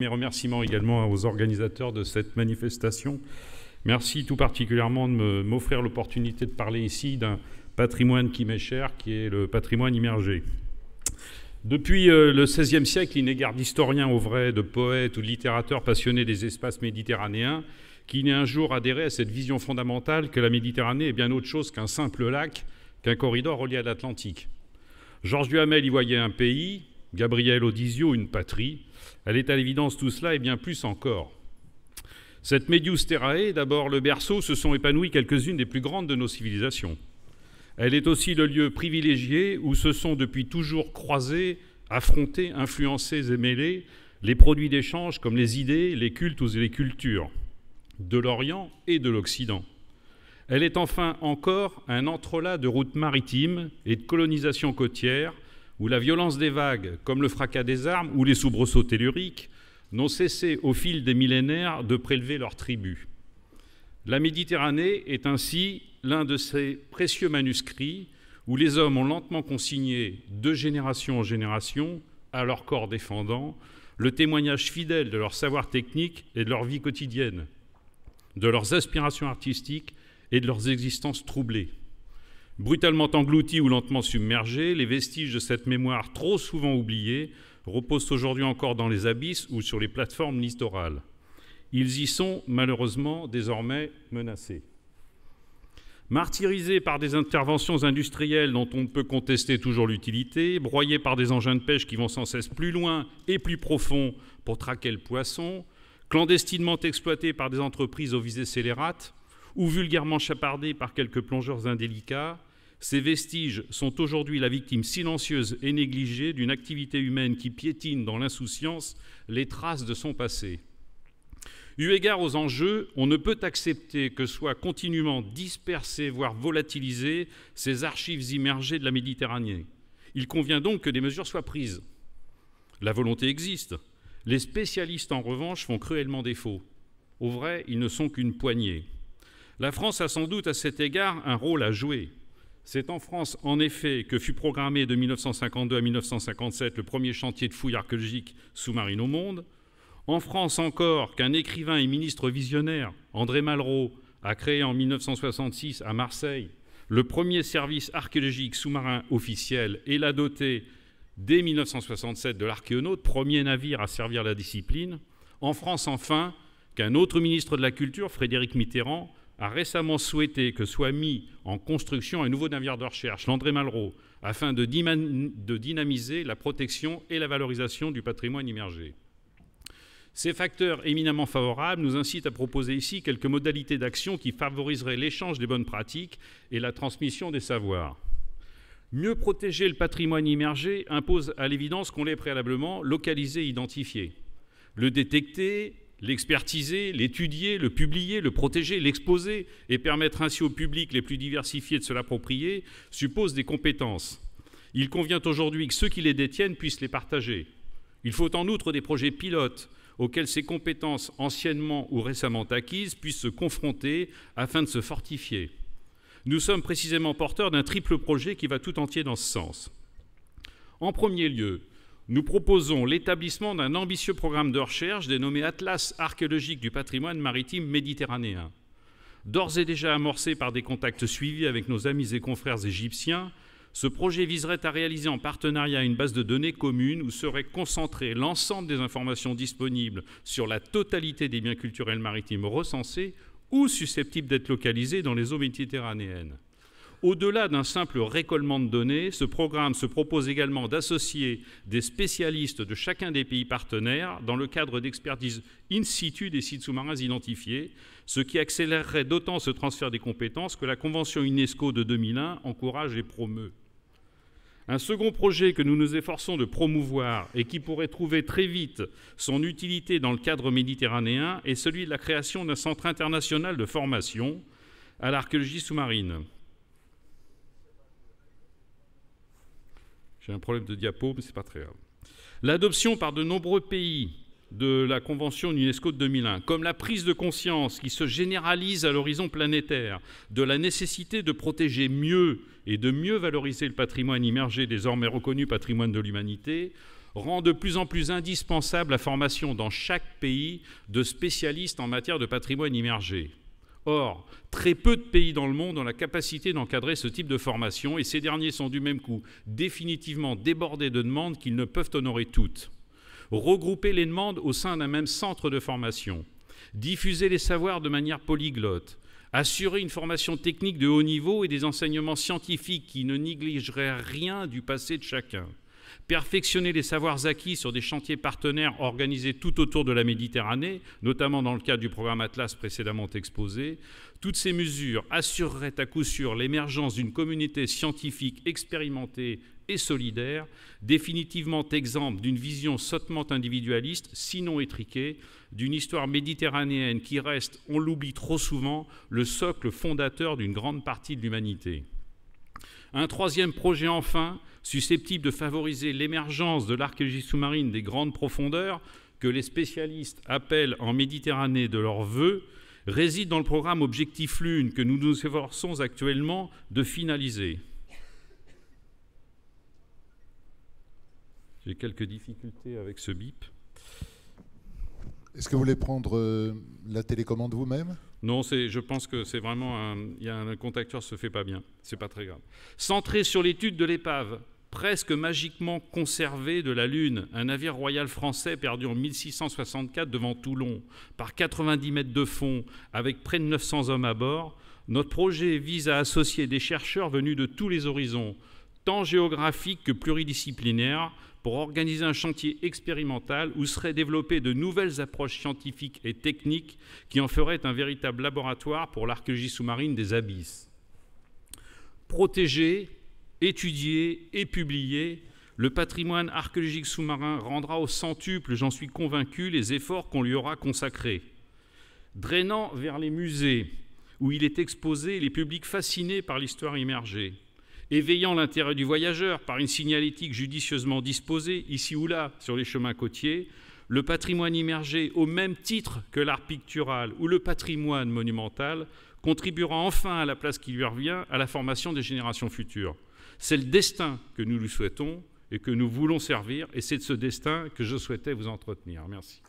Mes remerciements également aux organisateurs de cette manifestation. Merci tout particulièrement de m'offrir l'opportunité de parler ici d'un patrimoine qui m'est cher, qui est le patrimoine immergé. Depuis euh, le XVIe siècle, il n'est guère d'historien au vrai, de poète ou de littérateur passionné des espaces méditerranéens qui n'ait un jour adhéré à cette vision fondamentale que la Méditerranée est bien autre chose qu'un simple lac, qu'un corridor relié à l'Atlantique. Georges Duhamel y voyait un pays, Gabriel Odizio, une patrie. Elle est à l'évidence tout cela et bien plus encore. Cette Medius Terrae, d'abord le berceau, se sont épanouies quelques-unes des plus grandes de nos civilisations. Elle est aussi le lieu privilégié où se sont depuis toujours croisés, affrontés, influencés et mêlés les produits d'échange comme les idées, les cultes ou les cultures de l'Orient et de l'Occident. Elle est enfin encore un entrelac de routes maritimes et de colonisation côtières où la violence des vagues, comme le fracas des armes ou les soubresauts telluriques, n'ont cessé au fil des millénaires de prélever leurs tribus. La Méditerranée est ainsi l'un de ces précieux manuscrits où les hommes ont lentement consigné, de génération en génération, à leur corps défendant, le témoignage fidèle de leur savoir technique et de leur vie quotidienne, de leurs aspirations artistiques et de leurs existences troublées. Brutalement engloutis ou lentement submergés, les vestiges de cette mémoire trop souvent oubliée reposent aujourd'hui encore dans les abysses ou sur les plateformes littorales. Ils y sont malheureusement désormais menacés. Martyrisés par des interventions industrielles dont on ne peut contester toujours l'utilité, broyés par des engins de pêche qui vont sans cesse plus loin et plus profond pour traquer le poisson, clandestinement exploités par des entreprises aux visées scélérates, ou vulgairement chapardés par quelques plongeurs indélicats, ces vestiges sont aujourd'hui la victime silencieuse et négligée d'une activité humaine qui piétine dans l'insouciance les traces de son passé. Eu égard aux enjeux, on ne peut accepter que soient continuellement dispersées, voire volatilisées, ces archives immergées de la Méditerranée. Il convient donc que des mesures soient prises. La volonté existe. Les spécialistes, en revanche, font cruellement défaut. Au vrai, ils ne sont qu'une poignée. La France a sans doute à cet égard un rôle à jouer. C'est en France, en effet, que fut programmé de 1952 à 1957 le premier chantier de fouilles archéologiques sous-marines au monde. En France encore, qu'un écrivain et ministre visionnaire, André Malraux, a créé en 1966 à Marseille le premier service archéologique sous-marin officiel et l'a doté dès 1967 de l'archéonaute, premier navire à servir la discipline. En France enfin, qu'un autre ministre de la Culture, Frédéric Mitterrand, a récemment souhaité que soit mis en construction un nouveau navire de recherche, l'André Malraux, afin de, dynamiser la protection et la valorisation du patrimoine immergé. Ces facteurs éminemment favorables nous incitent à proposer ici quelques modalités d'action qui favoriseraient l'échange des bonnes pratiques et la transmission des savoirs. Mieux protéger le patrimoine immergé impose à l'évidence qu'on l'ait préalablement localisé et identifié. Le détecter, l'expertiser, l'étudier, le publier, le protéger, l'exposer et permettre ainsi au public les plus diversifiés de se l'approprier suppose des compétences. Il convient aujourd'hui que ceux qui les détiennent puissent les partager. Il faut en outre des projets pilotes auxquels ces compétences anciennement ou récemment acquises puissent se confronter afin de se fortifier. Nous sommes précisément porteurs d'un triple projet qui va tout entier dans ce sens. En premier lieu, nous proposons l'établissement d'un ambitieux programme de recherche dénommé Atlas archéologique du patrimoine maritime méditerranéen. D'ores et déjà amorcé par des contacts suivis avec nos amis et confrères égyptiens, ce projet viserait à réaliser en partenariat une base de données commune où serait concentré l'ensemble des informations disponibles sur la totalité des biens culturels maritimes recensés ou susceptibles d'être localisés dans les eaux méditerranéennes. Au-delà d'un simple récollement de données, ce programme se propose également d'associer des spécialistes de chacun des pays partenaires dans le cadre d'expertises in situ des sites sous-marins identifiés, ce qui accélérerait d'autant ce transfert des compétences que la Convention UNESCO de 2001 encourage et promeut. Un second projet que nous nous efforçons de promouvoir et qui pourrait trouver très vite son utilité dans le cadre méditerranéen est celui de la création d'un centre international de formation à l'archéologie sous-marine. J'ai un problème de diapo, mais ce n'est pas très grave. L'adoption par de nombreux pays de la Convention de de 2001, comme la prise de conscience qui se généralise à l'horizon planétaire de la nécessité de protéger mieux et de mieux valoriser le patrimoine immergé désormais reconnu patrimoine de l'humanité, rend de plus en plus indispensable la formation dans chaque pays de spécialistes en matière de patrimoine immergé. Or, très peu de pays dans le monde ont la capacité d'encadrer ce type de formation et ces derniers sont du même coup définitivement débordés de demandes qu'ils ne peuvent honorer toutes. Regrouper les demandes au sein d'un même centre de formation, diffuser les savoirs de manière polyglotte, assurer une formation technique de haut niveau et des enseignements scientifiques qui ne négligeraient rien du passé de chacun perfectionner les savoirs acquis sur des chantiers partenaires organisés tout autour de la Méditerranée, notamment dans le cadre du programme Atlas précédemment exposé. Toutes ces mesures assureraient à coup sûr l'émergence d'une communauté scientifique expérimentée et solidaire, définitivement exempte d'une vision sottement individualiste, sinon étriquée, d'une histoire méditerranéenne qui reste, on l'oublie trop souvent, le socle fondateur d'une grande partie de l'humanité. Un troisième projet enfin, susceptible de favoriser l'émergence de l'archéologie sous-marine des grandes profondeurs, que les spécialistes appellent en Méditerranée de leur vœu, réside dans le programme Objectif Lune que nous nous efforçons actuellement de finaliser. J'ai quelques difficultés avec ce bip. Est-ce que vous voulez prendre euh, la télécommande vous-même non, je pense que c'est vraiment un, y a un, contacteur se fait pas bien. C'est pas très grave. Centré sur l'étude de l'épave, presque magiquement conservée de la Lune, un navire royal français perdu en 1664 devant Toulon, par 90 mètres de fond, avec près de 900 hommes à bord, notre projet vise à associer des chercheurs venus de tous les horizons, tant géographiques que pluridisciplinaires, pour organiser un chantier expérimental où seraient développées de nouvelles approches scientifiques et techniques qui en feraient un véritable laboratoire pour l'archéologie sous-marine des abysses. Protéger, étudier et publier, le patrimoine archéologique sous-marin rendra au centuple, j'en suis convaincu, les efforts qu'on lui aura consacrés. Drainant vers les musées, où il est exposé les publics fascinés par l'histoire immergée, éveillant l'intérêt du voyageur par une signalétique judicieusement disposée, ici ou là, sur les chemins côtiers, le patrimoine immergé, au même titre que l'art pictural ou le patrimoine monumental, contribuera enfin à la place qui lui revient à la formation des générations futures. C'est le destin que nous lui souhaitons et que nous voulons servir, et c'est de ce destin que je souhaitais vous entretenir. Merci.